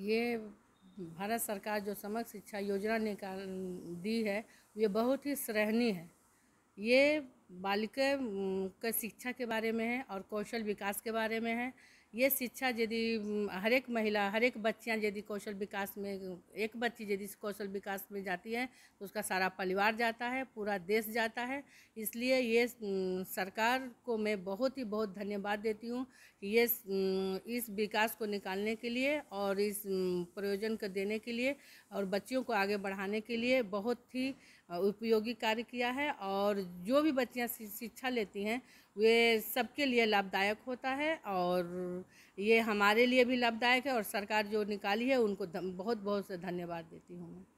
ये भारत सरकार जो समग्र शिक्षा योजना निकाल दी है ये बहुत ही सराहनीय है ये बालिका के शिक्षा के बारे में है और कौशल विकास के बारे में है ये शिक्षा यदि हर एक महिला हर एक बच्चियाँ यदि कौशल विकास में एक बच्ची यदि कौशल विकास में जाती है तो उसका सारा परिवार जाता है पूरा देश जाता है इसलिए ये सरकार को मैं बहुत ही बहुत धन्यवाद देती हूँ कि ये इस विकास को निकालने के लिए और इस प्रयोजन को देने के लिए और बच्चियों को आगे बढ़ाने के लिए बहुत ही उपयोगी कार्य किया है और जो भी बच्चियाँ शिक्षा लेती हैं वे सबके लिए लाभदायक होता है और ये हमारे लिए भी लाभदायक है और सरकार जो निकाली है उनको बहुत बहुत से धन्यवाद देती हूँ मैं